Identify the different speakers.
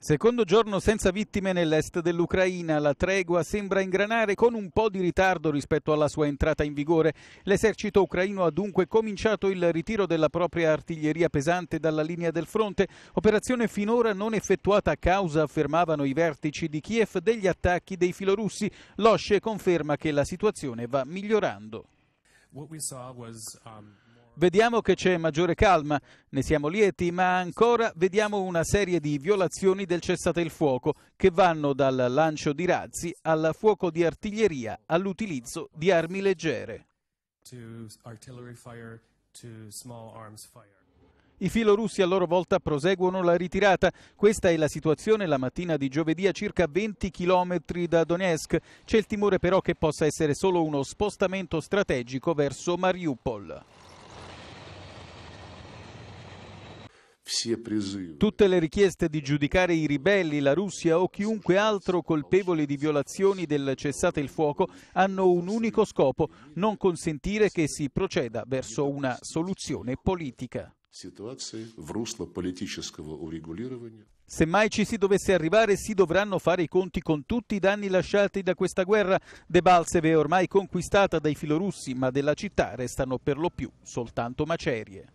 Speaker 1: Secondo giorno senza vittime nell'est dell'Ucraina, la tregua sembra ingranare con un po' di ritardo rispetto alla sua entrata in vigore. L'esercito ucraino ha dunque cominciato il ritiro della propria artiglieria pesante dalla linea del fronte, operazione finora non effettuata a causa, affermavano i vertici di Kiev, degli attacchi dei filorussi. L'OSCE conferma che la situazione va migliorando. What we saw was, um... Vediamo che c'è maggiore calma, ne siamo lieti, ma ancora vediamo una serie di violazioni del cessate il fuoco che vanno dal lancio di razzi al fuoco di artiglieria all'utilizzo di armi leggere. I filorussi a loro volta proseguono la ritirata. Questa è la situazione la mattina di giovedì a circa 20 km da Donetsk. C'è il timore però che possa essere solo uno spostamento strategico verso Mariupol. Tutte le richieste di giudicare i ribelli, la Russia o chiunque altro colpevole di violazioni del cessate il fuoco hanno un unico scopo, non consentire che si proceda verso una soluzione politica. Se mai ci si dovesse arrivare, si dovranno fare i conti con tutti i danni lasciati da questa guerra. Debalseve è ormai conquistata dai filorussi, ma della città restano per lo più soltanto macerie.